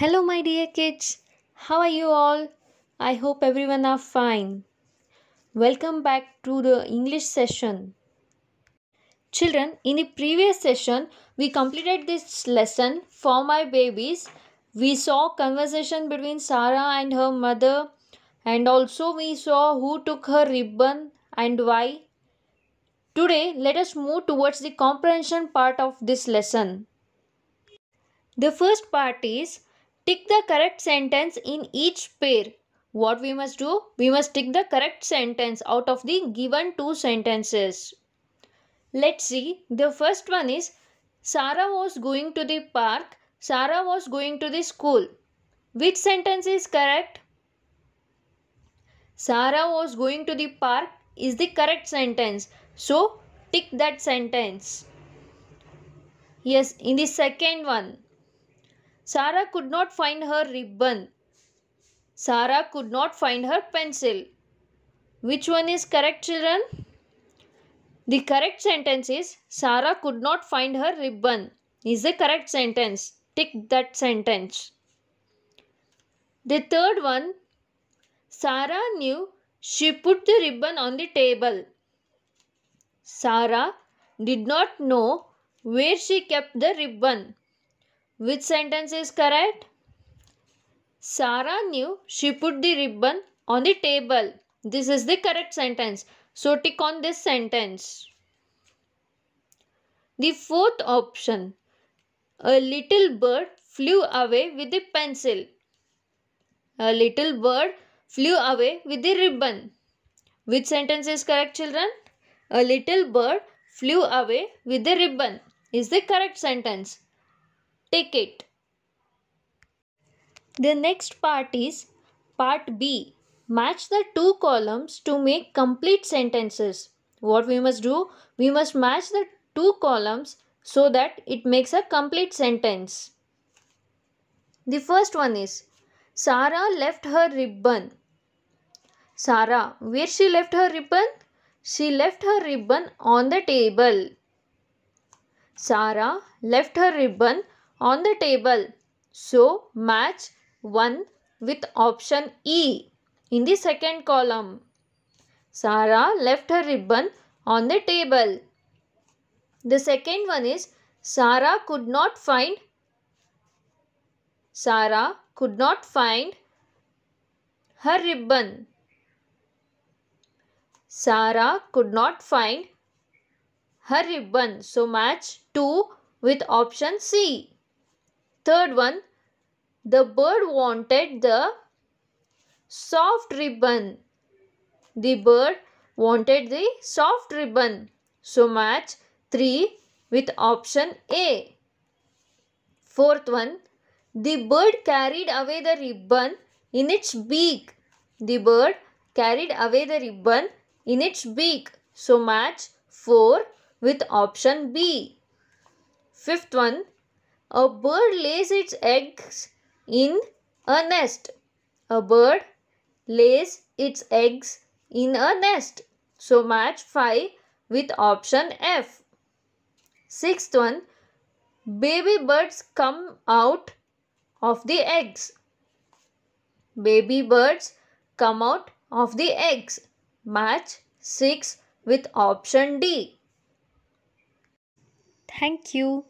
Hello, my dear kids. How are you all? I hope everyone are fine. Welcome back to the English session. Children, in the previous session, we completed this lesson for my babies. We saw conversation between Sarah and her mother and also we saw who took her ribbon and why. Today, let us move towards the comprehension part of this lesson. The first part is Tick the correct sentence in each pair. What we must do? We must tick the correct sentence out of the given two sentences. Let's see. The first one is Sarah was going to the park. Sarah was going to the school. Which sentence is correct? Sarah was going to the park is the correct sentence. So tick that sentence. Yes, in the second one, Sarah could not find her ribbon. Sarah could not find her pencil. Which one is correct, children? The correct sentence is Sarah could not find her ribbon. Is the correct sentence. Tick that sentence. The third one Sarah knew she put the ribbon on the table. Sarah did not know where she kept the ribbon. Which sentence is correct? Sarah knew she put the ribbon on the table. This is the correct sentence. So tick on this sentence. The fourth option. A little bird flew away with a pencil. A little bird flew away with the ribbon. Which sentence is correct children? A little bird flew away with the ribbon is the correct sentence it. The next part is part B. Match the two columns to make complete sentences. What we must do? We must match the two columns so that it makes a complete sentence. The first one is Sarah left her ribbon. Sarah, where she left her ribbon? She left her ribbon on the table. Sarah left her ribbon on the table. So match 1 with option E in the second column. Sarah left her ribbon on the table. The second one is Sarah could not find Sarah could not find her ribbon. Sarah could not find her ribbon. So match 2 with option C. Third one, the bird wanted the soft ribbon. The bird wanted the soft ribbon. So match 3 with option A. Fourth one, the bird carried away the ribbon in its beak. The bird carried away the ribbon in its beak. So match 4 with option B. Fifth one, a bird lays its eggs in a nest. A bird lays its eggs in a nest. So match 5 with option F. Sixth one, baby birds come out of the eggs. Baby birds come out of the eggs. Match 6 with option D. Thank you.